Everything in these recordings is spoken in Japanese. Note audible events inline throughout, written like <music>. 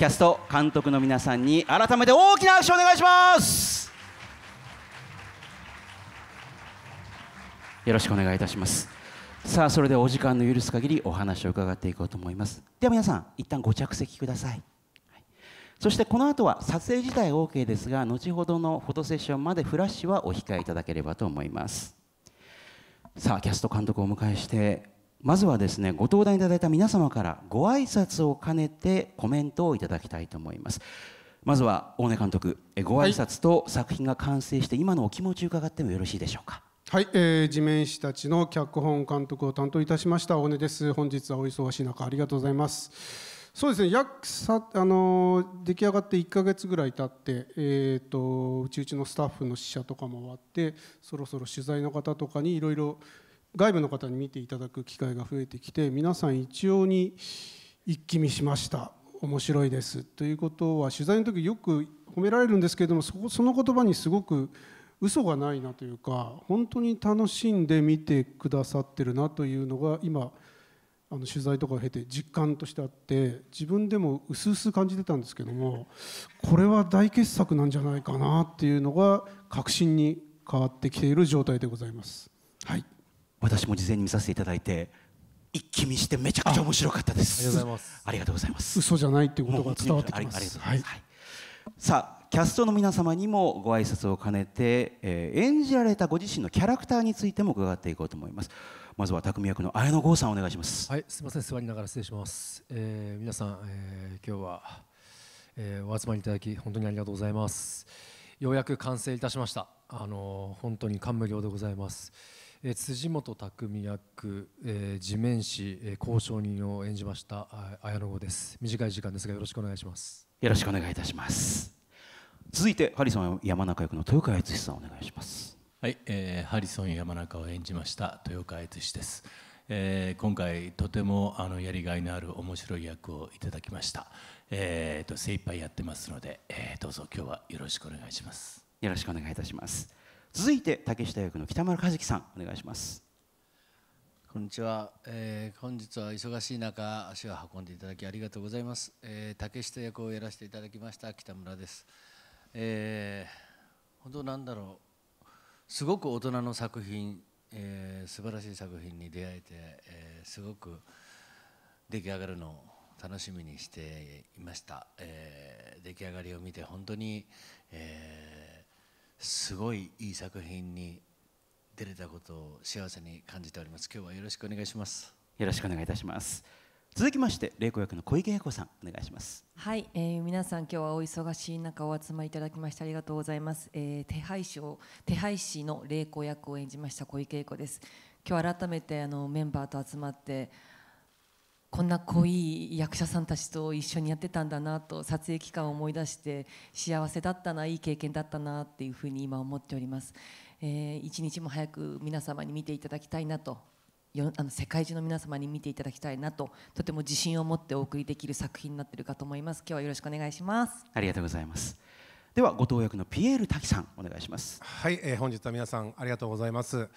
キャスト監督の皆さんに改めて大きな拍手お願いしますよろしくお願いいたしますさあそれでお時間の許す限りお話を伺っていこうと思いますでは皆さん一旦ご着席くださいそしてこの後は撮影自体 OK ですが後ほどのフォトセッションまでフラッシュはお控えいただければと思いますさあキャスト監督をお迎えしてまずはですねご登壇いただいた皆様からご挨拶を兼ねてコメントをいただきたいと思いますまずは大根監督ご挨拶と作品が完成して今のお気持ち伺ってもよろしいでしょうかはい、えー、地面師たちの脚本監督を担当いたしました大根です本日はお忙しい中ありがとうございますそうですね約さ、あの出来上がって1ヶ月ぐらい経って、えーと、とうちうちのスタッフの試写とかも終わってそろそろ取材の方とかにいろいろ外部の方に見ていただく機会が増えてきて皆さん一様に一気見しました面白いですということは取材の時よく褒められるんですけれどもその言葉にすごく嘘がないなというか本当に楽しんで見てくださってるなというのが今あの取材とかを経て実感としてあって自分でも薄々感じてたんですけどもこれは大傑作なんじゃないかなっていうのが確信に変わってきている状態でございます。はい私も事前に見させていただいて一気見してめちゃくちゃ面白かったですありがとうございます嘘じゃないっていうことが伝わってきますい、さあキャストの皆様にもご挨拶を兼ねて、えー、演じられたご自身のキャラクターについても伺っていこうと思いますまずは匠役の綾野剛さんお願いしますはいすみません座りながら失礼します、えー、皆さん、えー、今日は、えー、お集まりいただき本当にありがとうございますようやく完成いたしましたあのー、本当に感無量でございますえー、辻本匠役、えー、地面師、えー、交渉人を演じました綾野剛です短い時間ですがよろしくお願いしますよろしくお願いいたします続いてハリソン山中役の豊川悦司さんお願いしますはい、えー、ハリソン山中を演じました豊川悦司です、えー、今回とてもあのやりがいのある面白い役をいただきました、えーと精一杯やってますので、えー、どうぞ今日はよろしくお願いしますよろしくお願いいたします続いて竹下役の北村和樹さんお願いしますこんにちは、えー、本日は忙しい中足を運んでいただきありがとうございます、えー、竹下役をやらせていただきました北村です、えー、本当なんだろうすごく大人の作品、えー、素晴らしい作品に出会えて、えー、すごく出来上がるのを楽しみにしていました、えー、出来上がりを見て本当に、えーすごいいい作品に出れたことを幸せに感じております今日はよろしくお願いしますよろしくお願いいたします続きまして玲子役の小池栄子さんお願いしますはい、えー、皆さん今日はお忙しい中お集まりいただきましてありがとうございます、えー、手配師を手配師の玲子役を演じました小池栄子です今日改めてあのメンバーと集まってこんな濃い役者さんたちと一緒にやってたんだなと撮影期間を思い出して幸せだったないい経験だったなっていうふうに今思っております、えー、一日も早く皆様に見ていただきたいなとよあの世界中の皆様に見ていただきたいなととても自信を持ってお送りできる作品になっているかと思います今日はよろしくお願いしますありがとうございますではご当役のピエール滝さんお願いしますはい、えー、本日は皆さんありがとうございます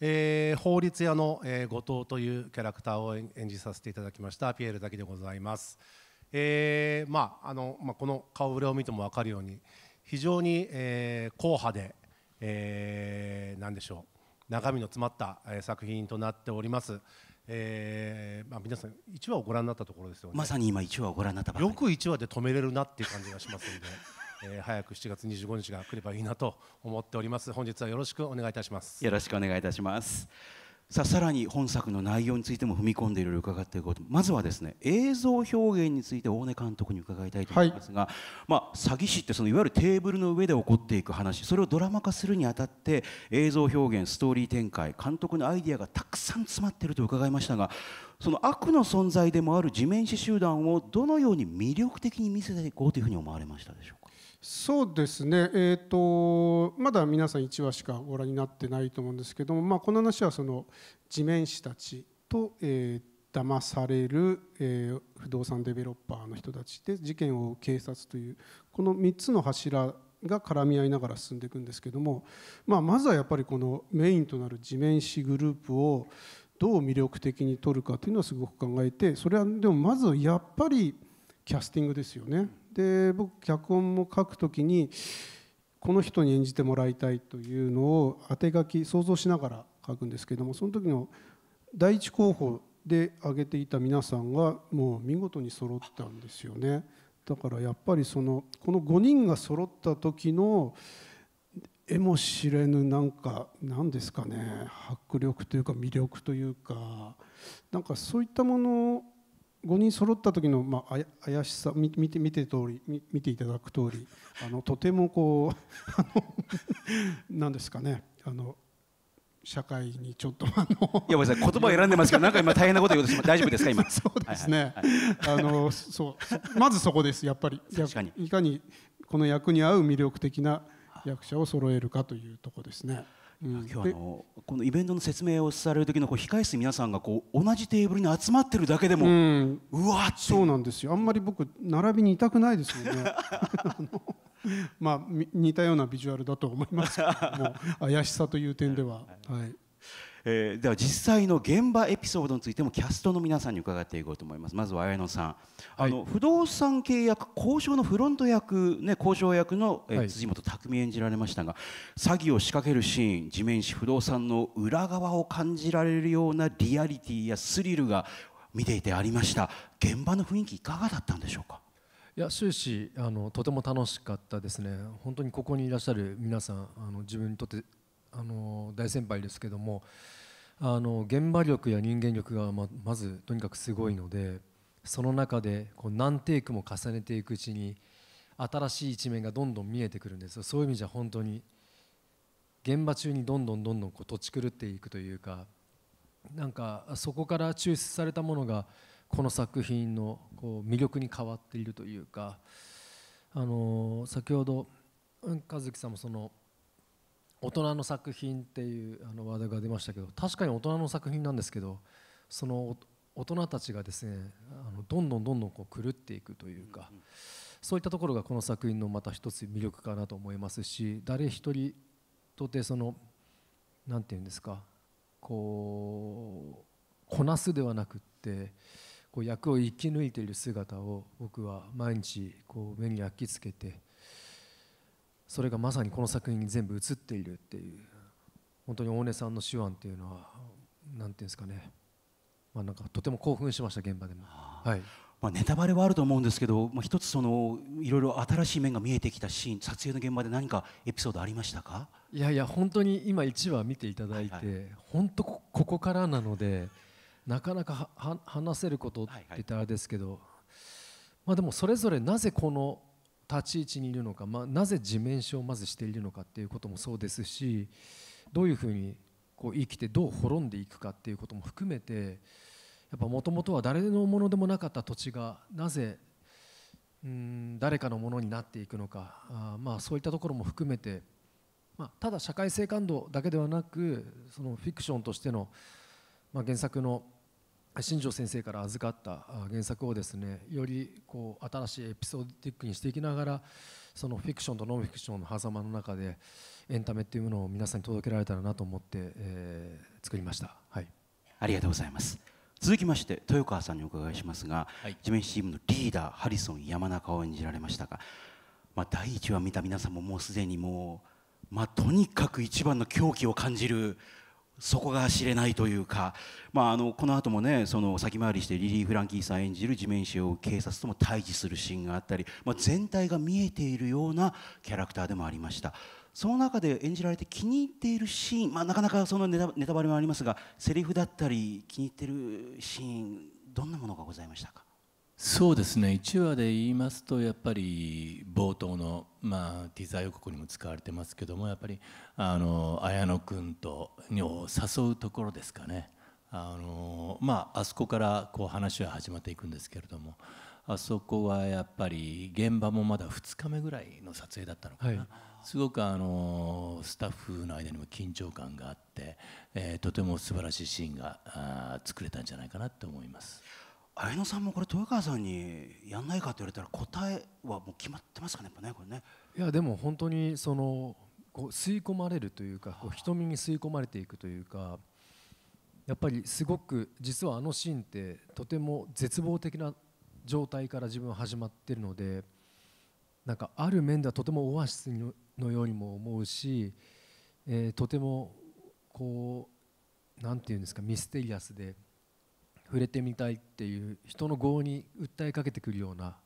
えー、法律屋の、えー、後藤というキャラクターを演じさせていただきましたピエールだけでございます、えー、まああのまあ、この顔ぶれを見ても分かるように非常に、えー、硬派で、えー、何でしょう中身の詰まった、えー、作品となっております、えーまあ、皆さん1話をご覧になったところですよねまさに今1話をご覧になったよく1話で止めれるなっていう感じがしますのでえー、早く7月25日が来ればいいなと思っております本日はよろしくお願いいたしますよろしくお願いいたしますさあさらに本作の内容についても踏み込んでいろいろ伺っていこうとまずはですね映像表現について大根監督に伺いたいと思いますが、はい、まあ、詐欺師ってそのいわゆるテーブルの上で起こっていく話それをドラマ化するにあたって映像表現ストーリー展開監督のアイデアがたくさん詰まっていると伺いましたがその悪の存在でもある地面師集団をどのように魅力的に見せていこうというふうに思われましたでしょうそうですね、えーと、まだ皆さん1話しかご覧になってないと思うんですけども、まあ、この話はその地面師たちと、えー、騙される、えー、不動産デベロッパーの人たちで事件を警察というこの3つの柱が絡み合いながら進んでいくんですけども、まあ、まずはやっぱりこのメインとなる地面師グループをどう魅力的に取るかというのはすごく考えてそれはでもまずやっぱりキャスティングですよね。で僕脚本も書くときにこの人に演じてもらいたいというのを当て書き想像しながら書くんですけどもその時の第一候補で挙げていた皆さんがもう見事に揃ったんですよねだからやっぱりそのこの5人が揃った時の絵も知れぬなんか何ですかね迫力というか魅力というかなんかそういったもの5人揃った時のまあ怪しさ見て見て通り見ていただく通りあのとてもこうあの何ですかねあの社会にちょっとあのいやごめんなさい言葉選んでますけどなんか今大変なこと言うとしま大丈夫ですか今 <laughs> そうですね、あのそうまずそこですやっぱり確かにいかにこの役に合う魅力的な役者を揃えるかというとこですね。うん、今日あのこのイベントの説明をされる時のこう控え室皆さんがこう同じテーブルに集まってるだけでも、うん、うわっそうなんですよあんまり僕並びにいたくないですよね <laughs> まあ似たようなビジュアルだと思いますけども <laughs> 怪しさという点では、はいえー、では実際の現場エピソードについてもキャストの皆さんに伺っていこうと思いますまずは綾野さん、はい、あの不動産契約交渉のフロント役、ね、交渉役の、えー、はい、辻本匠演じられましたが詐欺を仕掛けるシーン地面師不動産の裏側を感じられるようなリアリティやスリルが見ていてありました現場の雰囲気いかがだったんでしょうかいや終始あのとても楽しかったですね、本当にここにいらっしゃる皆さん、あの自分にとってあの大先輩ですけどもあの現場力や人間力がままずとにかくすごいのでその中でこう何テイクも重ねていくうちに新しい一面がどんどん見えてくるんですそういう意味じゃ本当に現場中にどんどんどんどんこう土地狂っていくというかなんかそこから抽出されたものがこの作品のこう魅力に変わっているというかあの先ほど和樹さんもその「大人の作品っていうあのワードが出ましたけど確かに大人の作品なんですけどその大人たちがですねあのどんどんどんどんこう狂っていくというか、そういったところがこの作品のまた一つ魅力かなと思いますし誰一人とてその何て言うんですかこうこなすではなくってこう役を生き抜いている姿を僕は毎日こう目に焼き付けてそれがまさにこの作品に全部映っているっていう本当に大根さんの手腕っていうのは何ていうんですかね、まあ、なんかとても興奮しました現場でも。はいまあ、ネタバレはあると思うんですけど、まあ、一つそのいろいろ新しい面が見えてきたシーン撮影の現場で何かエピソードありましたかいやいや本当に今1話見ていただいて、はいはい、本当ここからなのでなかなか話せることって言ったらあれですけど、はいはい、まあ、でもそれぞれなぜこの立ち位置にいるのか、まあ、なぜ地面師をまずしているのかっていうこともそうですしどういうふうにこう生きてどう滅んでいくかっていうことも含めてやっぱもともとは誰のものでもなかった土地がなぜうん誰かのものになっていくのかあまあそういったところも含めて、まあ、ただ社会性感度だけではなくそのフィクションとしての、まあ、原作の新庄先生から預かった原作をですねよりこう新しいエピソードティックにしていきながらそのフィクションとノンフィクションの狭間の中でエンタメっていうものを皆さんに届けられたらなと思って、えー、作りました、はい、ありがとうございます続きまして豊川さんにお伺いしますが、はい、地面チームのリーダーハリソン山中を演じられましたが、まあ、第1話見た皆さんももうすでにもう、まあ、とにかく一番の狂気を感じるそこが知れないというか、まあ、あのこの後もねその先回りしてリリー・フランキーさん演じる地面師を警察とも対峙するシーンがあったり、まあ、全体が見えているようなキャラクターでもありましたその中で演じられて気に入っているシーン、まあ、なかなかそのネタネタバレもありますがセリフだったり気に入っているシーンどんなものがございましたかそうですね1話で言いますとやっぱり冒頭の、まあ、ディザー王にも使われてますけどもやっぱりあの綾野君とを誘うところですかねあの、まあ、あそこからこう話は始まっていくんですけれどもあそこはやっぱり現場もまだ2日目ぐらいの撮影だったのかな、はい、すごくあのスタッフの間にも緊張感があって、えー、とても素晴らしいシーンが作れたんじゃないかなと思います。綾野さんもこれ豊川さんにやんないかって言われたら答えはもう決まってますかねやっぱねこれねいやでも本当にそのこう吸い込まれるというかこう瞳に吸い込まれていくというかやっぱりすごく実はあのシーンってとても絶望的な状態から自分は始まってるのでなんかある面ではとてもオアシスのようにも思うし、えとてもこう何て言うんですかミステリアスで触れてみたいっていう人の業に訴えかけてくるような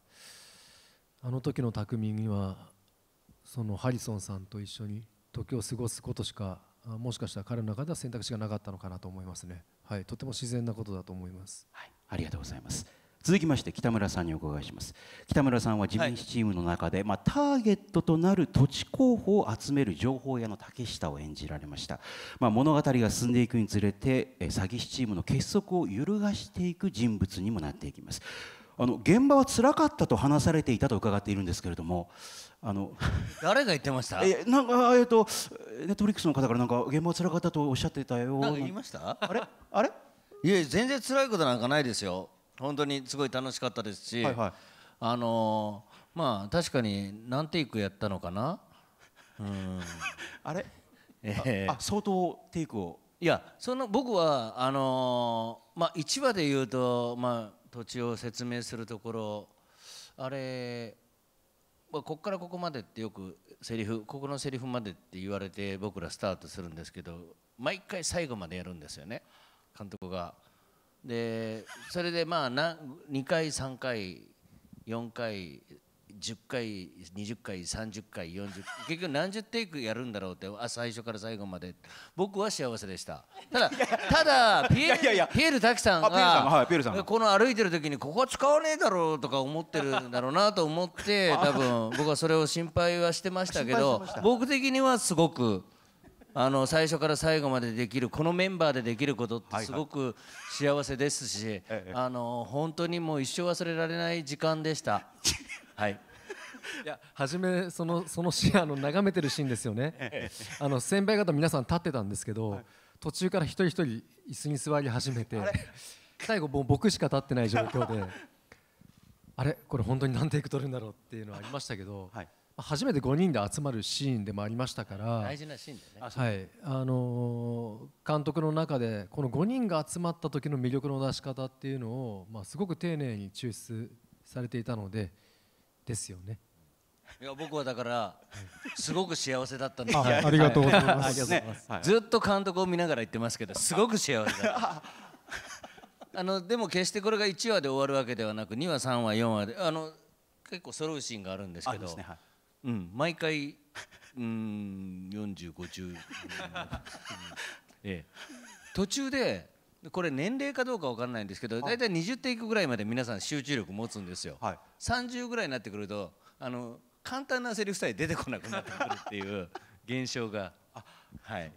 あの時の匠にはそのハリソンさんと一緒に時を過ごすことしかもしかしたら彼の中では選択肢がなかったのかなと思いますね、はい、とても自然なことだと思います、はい、ありがとうございます続きまして北村さんにお伺いします北村さんは自民チームの中で、はい、まあ、ターゲットとなる土地候補を集める情報屋の竹下を演じられました、まあ、物語が進んでいくにつれて詐欺師チームの結束を揺るがしていく人物にもなっていきますあの現場は辛かったと話されていたと伺っているんですけれどもあの誰が言ってました <laughs> えなんかえっとネットフリックスの方からなんか現場は辛かったとおっしゃってたよなんか言いましたあれあれいや全然辛いことなんかないですよ本当にすごい楽しかったですし、はいはい、あのー、まあ確かに何テイクやったのかな <laughs> あれ、えー、あ相当テイクをいやその僕はあのー、まあ、一話で言うと、まあ、土地を説明するところあれ、ここからここまでってよくセリフここのセリフまでって言われて僕らスタートするんですけど毎回最後までやるんですよね監督が。でそれでまあ2回3回4回10回20回30回40結局何十テイクやるんだろうってあ最初から最後まで僕は幸せでしたただただピエール滝さんがこの歩いてる時にここ使わねえだろうとか思ってるんだろうなと思って <laughs> 多分僕はそれを心配はしてましたけど僕的にはすごくあの最初から最後までできるこのメンバーでできることってすごく幸せですし、あの本当にもう一生忘れられない時間でした。<laughs> はいいや初めそのそのシーンの眺めてるシーンですよね。あの先輩方皆さん立ってたんですけど、途中から一人一人椅子に座り始めて、最後もう僕しか立ってない状況で、あれこれ本当に何テイク取るんだろうっていうのはありましたけど。はい初めて5人で集まるシーンでもありましたから大事なシーンだよね、はいあの監督の中でこの5人が集まった時の魅力の出し方っていうのを、まあ、すごく丁寧に抽出されていたのでですよね。いや僕はだからすごく幸せだったんですありがとうございますね、ずっと監督を見ながら言ってますけどすごく幸せだ <laughs> あのでも決してこれが1話で終わるわけではなく2話3話4話であの結構揃うシーンがあるんですけど、ねはい、うん毎回うん4050、ええ、途中でこれ年齢かどうか分かんないんですけど大体20テいくぐらいまで皆さん集中力持つんですよ、はい、30ぐらいになってくるとあの簡単なセリフさえ出てこなくなってくるっていう現象が。はい、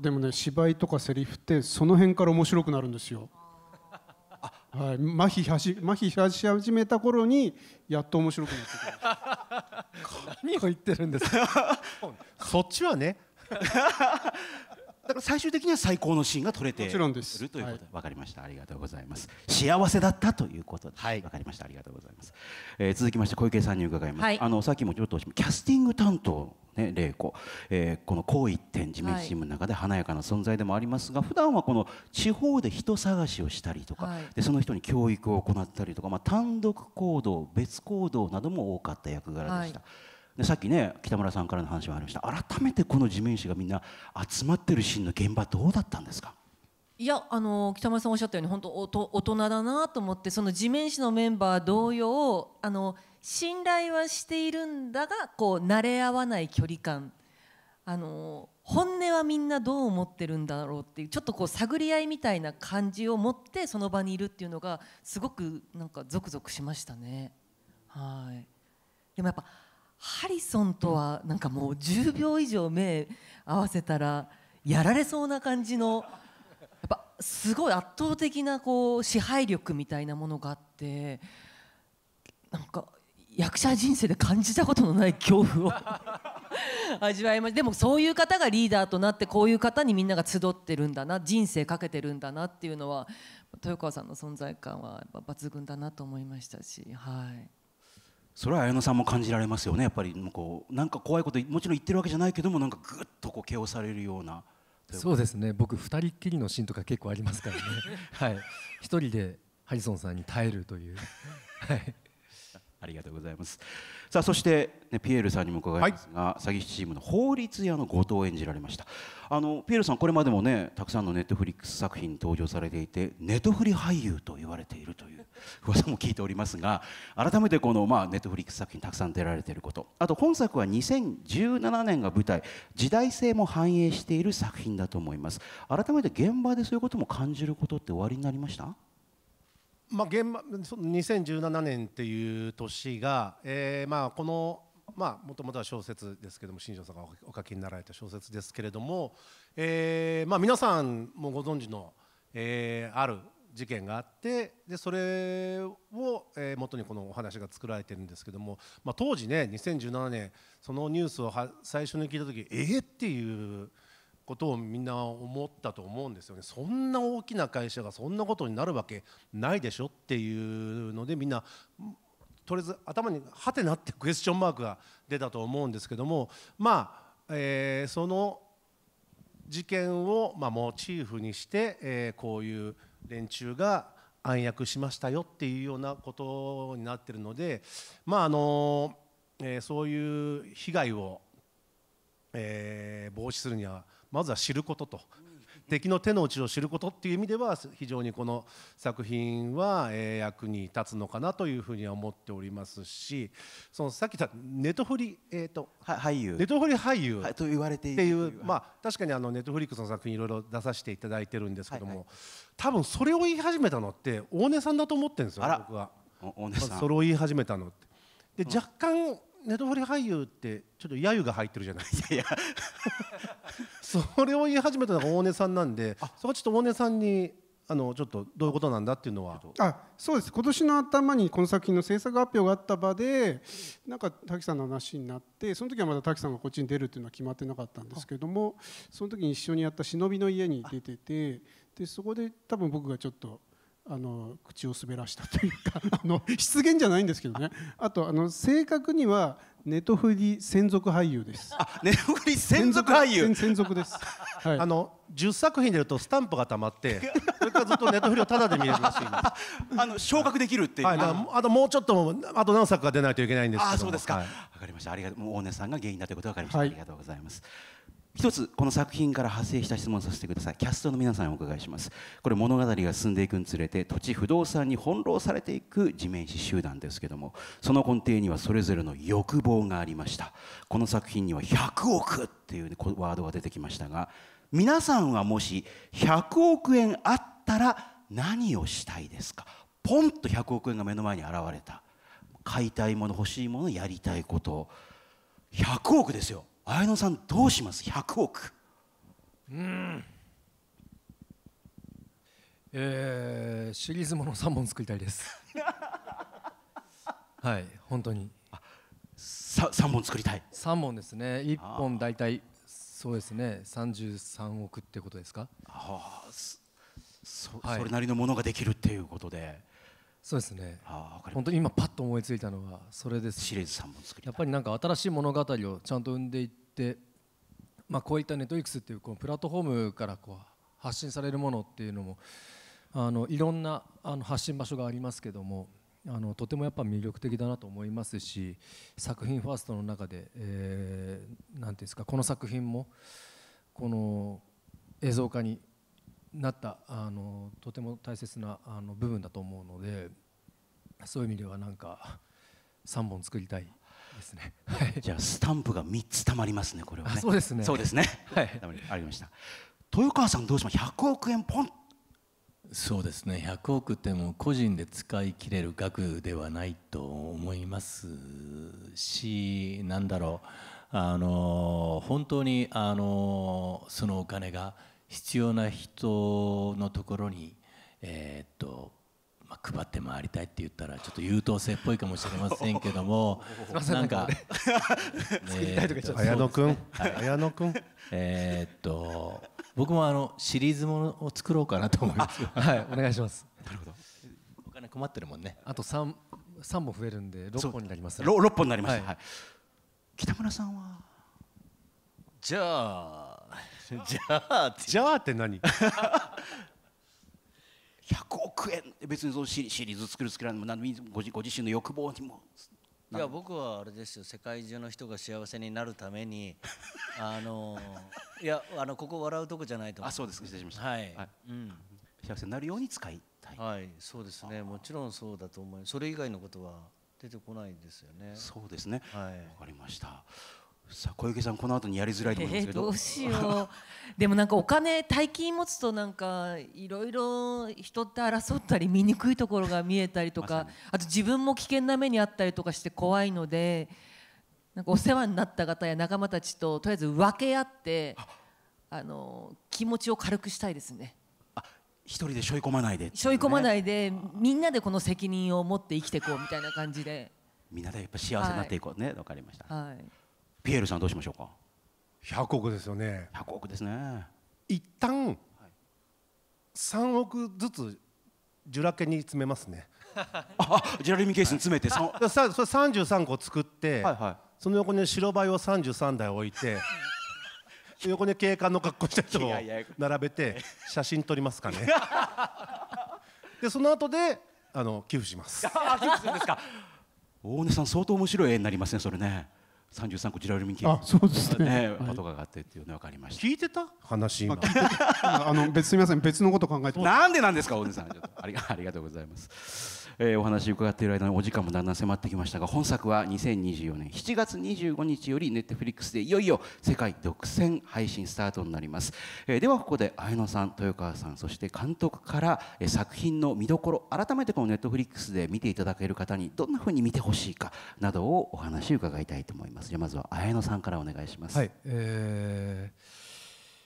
でもね芝居とかセリフってその辺から面白くなるんですよ。<laughs> はい、麻痺し麻痺し始めた頃にやっと面白くなってくる。何を言ってるんですかそっちはねだから最終的には最高のシーンが撮れてもちろんいるということで、はい、分かりましたありがとうございます幸せだったということで、はい、分かりましたありがとうございます、えー、続きまして小池さんに伺います、はい、あのさっきもちょっとキャスティング担当ね、玲子、えー、この紅一点地面チームの中で華やかな存在でもありますが、はい、普段はこの地方で人探しをしたりとか、はい、でその人に教育を行ったりとか、まあ、単独行動別行動なども多かった役柄でした。はい、でさっきね北村さんからの話もありました改めてこの地面師がみんな集まってるシーンの現場どうだったんですかいやあの北村さんおっしゃったように本当大人だなと思ってその地面師のメンバー同様あの信頼はしているんだがこう慣れ合わない距離感あの本音はみんなどう思ってるんだろうっていうちょっとこう探り合いみたいな感じを持ってその場にいるっていうのがすごくなんかゾクゾクしましたね。はいでもやっぱハリソンとはなんかもう10秒以上目合わせたらやられそうな感じのやっぱすごい圧倒的なこう支配力みたいなものがあってなんか役者人生で感じたことのない恐怖を <laughs> 味わいましたでもそういう方がリーダーとなってこういう方にみんなが集ってるんだな人生かけてるんだなっていうのは豊川さんの存在感はやっぱ抜群だなと思いましたし、はい、それは綾乃さんも感じられますよねやっぱりこうなんか怖いこともちろん言ってるわけじゃないけどもなんかぐっとこう毛をされるような。そうですね僕2人っきりのシーンとか結構ありますからねはい1人でハリソンさんに耐えるというはいありがとうございますさあそして、ね、ピエールさんにも伺いますが、はい、詐欺師チームの法律屋の後藤を演じられましたあのピエールさんこれまでもねたくさんのネットフリックス作品に登場されていてネットフリ俳優と言われているという <laughs> 噂も聞いておりますが改めてこの、まあ、ネットフリックス作品たくさん出られていることあと本作は2017年が舞台時代性も反映している作品だと思います改めて現場でそういうことも感じることっておありになりましたまあ、現場2017年っていう年が、えー、まあこのもともとは小説ですけども新庄さんがお書きになられた小説ですけれども、えーまあ、皆さんもご存知の、えー、ある事件があってでそれを、えと元にこのお話が作られてるんですけども、まあ、当時ね2017年そのニュースを最初に聞いた時ええっていう。ことをみんな思ったと思うんですよねそんな大きな会社がそんなことになるわけないでしょっていうのでみんなとりあえず頭にはてな」ってクエスチョンマークが出たと思うんですけどもまあ、えー、その事件を、まあ、モチーフにして、えー、こういう連中が暗躍しましたよっていうようなことになってるのでまああの、えー、そういう被害を、えー、防止するにはまずは知ることと敵の手の内を知ることっていう意味では非常にこの作品は役に立つのかなというふうには思っておりますしそのさっき言ったネトフリ、えーと、俳優ネトフリ俳優と言われているっていう、まあ、確かにあのネットフリックスの作品いろいろ出させていただいてるんですけども、はいはい、多分それを言い始めたのって大根さんだと思ってるんですよ僕は。大根さん、まあ、それを言い始めたのってで、若干ネトフリ俳優ってちょっと揶揄が入ってるじゃないですか。いやいやそれを言い始めたのが大根さんなんでそこはちょっと大根さんにあのちょっとどういうことなんだっていうのはあそうです今年の頭にこの作品の制作発表があった場でなんか滝さんの話になってその時はまだ滝さんがこっちに出るっていうのは決まってなかったんですけどもその時に一緒にやった忍びの家に出ててでそこで多分僕がちょっとあの口を滑らしたというか <laughs> あの失言じゃないんですけどねあとあの正確にはネトフリ専属俳優ですあネトフリ専属俳優専属です、はい、あの10作品出るとスタンプがたまって <laughs> それからずっとネトフリをタダで見れるらしいんです <laughs> あの昇格できるっていう、はい、あともうちょっとあと何作か出ないといけないんですけどあそうですか、はい、かりましたありがとう大根さんが原因だということが分かりました、はい、ありがとうございます一つこの作品から派生した質問させてくださいキャストの皆さんにお伺いしますこれ物語が進んでいくにつれて土地不動産に翻弄されていく地面師集団ですけどもその根底にはそれぞれの欲望がありましたこの作品には100億っていうワードが出てきましたが皆さんはもし100億円あったら何をしたいですかポンと100億円が目の前に現れた買いたいもの欲しいものやりたいこと100億ですよ綾野さんどうします100億うんえー、シリーズもの3本作りたいです <laughs> はい本当にさ3本作りたい3本ですね1本大体そうですね33億ってことですかああそはい、それなりのものができるっていうことでそうですねあ本当に今パッと思いついたのはそれです、シリーズ3本作りやっぱりなんか新しい物語をちゃんと生んでいって、まあ、こういったネットリックスっていうこうプラットフォームからこう発信されるものっていうのもあのいろんなあの発信場所がありますけどもあのとてもやっぱ魅力的だなと思いますし作品ファーストの中で、えー、なんていうんですかこの作品もこの映像化になったあのとても大切なあの部分だと思うのでそういう意味ではなんか3本作りたいですね、はい、じゃあスタンプが3つたまりますねこれはねそうですねそうですねはいありました豊川さんどうしますょ100億円ポンそうですね100億ってもう個人で使い切れる額ではないと思いますしなんだろうあの本当にあのそのお金が必要な人のところに、えー、っとまあ、配って回りたいって言ったらちょっと優等生っぽいかもしれませんけども <laughs> なんか <laughs> 作り綾野君綾野君えっと僕もあのシリーズものを作ろうかなと思います <laughs> はいお願いしますなるほどお金困ってるもんねあと三三本増えるんで六本になります六本になりました、はい、北村さんはじゃあ <laughs> じゃあじゃあって何100 <laughs> 億円別にそのシリシリーズ作る作らないも何でもご自身の欲望にもいや僕はあれですよ世界中の人が幸せになるために <laughs> あのいやあのここ笑うとこじゃないと思あそうです失礼しましたはい、はいうん、幸せになるように使いたいはいそうですねもちろんそうだと思いますそれ以外のことは出てこないですよねそうですねはいわかりましたさあ小池さんこの後にやりづらいと思うんですけど、えー、どうしようでもなんかお金大金持つとなんかいろいろ人って争ったり醜いところが見えたりとか、あと自分も危険な目にあったりとかして怖いのでなんかお世話になった方や仲間たちととりあえず分け合ってあの気持ちを軽くしたいですね。一人で背負い込まないで、ね、背負い込まないでみんなでこの責任を持って生きていこうみたいな感じでみんなでやっぱ幸せになっていこうね、はい、分かりました。はいピエールさんどうしましょうか100億ですよね100億ですね一旦3億ずつジュラケに詰めますね <laughs> あジュラルミケースに詰めて、はい、さそ33個作って、はいはい、その横に白バイを33台置いて <laughs> 横に警官の格好した人を並べて写真撮りますかね <laughs> でその後であの寄付します寄付するんですか大根さん相当面白い絵になりますねそれね33個ジュラルミンケーそうですね、えー、とかがあってっていうのわかりました聞いてた話今 <laughs> あの別すみません別のこと考えてなんでなんですか大根さんありがありがとうございますえー、お話伺っている間にお時間もだんだん迫ってきましたが本作は2024年7月25日よりネットフリックスでいよいよ世界独占配信スタートになります、えー、ではここで綾野さん豊川さんそして監督から、えー、作品の見どころ改めてこのネットフリックスで見ていただける方にどんなふうに見てほしいかなどをお話伺いたいと思いますじゃまずは綾野さんからお願いします、はいえー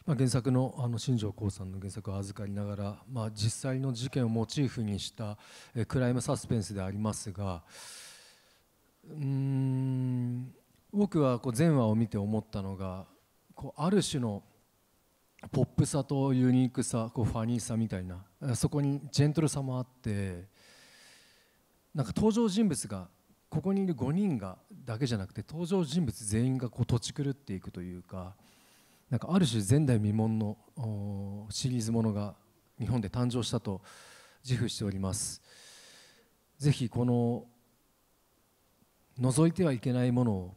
まあ、原作のあの新庄光さんの原作を預かりながら、まあ、実際の事件をモチーフにしたえクライムサスペンスでありますがうん僕はこう前話を見て思ったのがこうある種のポップさとユニークさこうファニーさみたいなそこにジェントルさもあってなんか登場人物がここにいる5人がだけじゃなくて登場人物全員がこう土地狂っていくというか。なんかある種前代未聞のシリーズものが日本で誕生したと自負しておりますぜひこの覗いてはいけないものを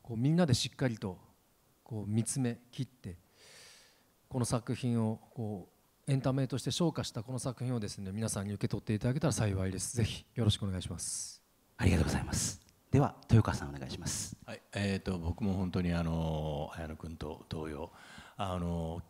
こうみんなでしっかりとこう見つめ切ってこの作品をこうエンタメとして昇華したこの作品をですね皆さんに受け取っていただけたら幸いですぜひよろしくお願いしますありがとうございますでは豊川さんお願いします。はいえーと、と僕も本当にあの綾野君と同様あの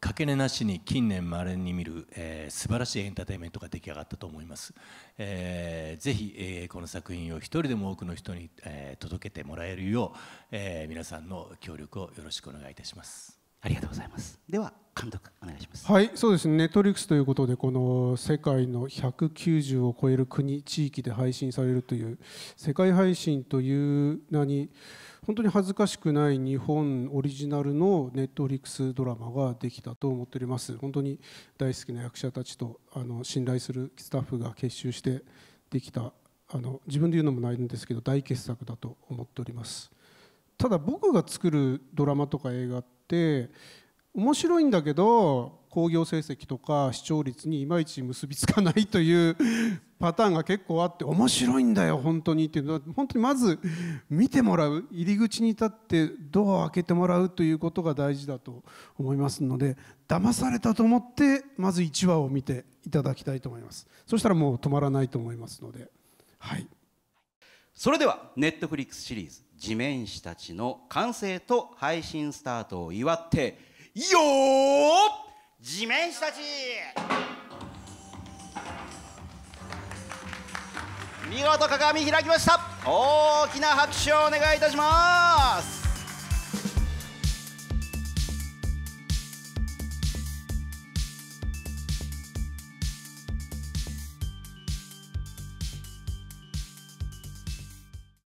かけねなしに近年まれに見る、えー、素晴らしいエンターテインメントが出来上がったと思います、えー、ぜひ、えー、この作品を一人でも多くの人に、えー、届けてもらえるよう、えー、皆さんの協力をよろしくお願いいたしますありがとうございますでは監督お願いしますはいそうですねネットリックスということでこの世界の190を超える国地域で配信されるという世界配信という名に本当に恥ずかしくない日本オリジナルのネットリックスドラマができたと思っております本当に大好きな役者たちとあの信頼するスタッフが結集してできたあの自分で言うのもないんですけど大傑作だと思っておりますただ僕が作るドラマとか映画ってって面白いんだけど興行成績とか視聴率にいまいち結びつかないという <laughs> パターンが結構あって面白いんだよ本当にっていうのは本当にまず見てもらう入り口に立ってドアを開けてもらうということが大事だと思いますので騙されたと思ってまず1話を見ていただきたいと思いますそしたらもう止まらないと思いますのではい。それではネットフリックスシリーズ「地面師たち」の完成と配信スタートを祝ってよー地面師たち見事鏡開きました大きな拍手をお願いいたします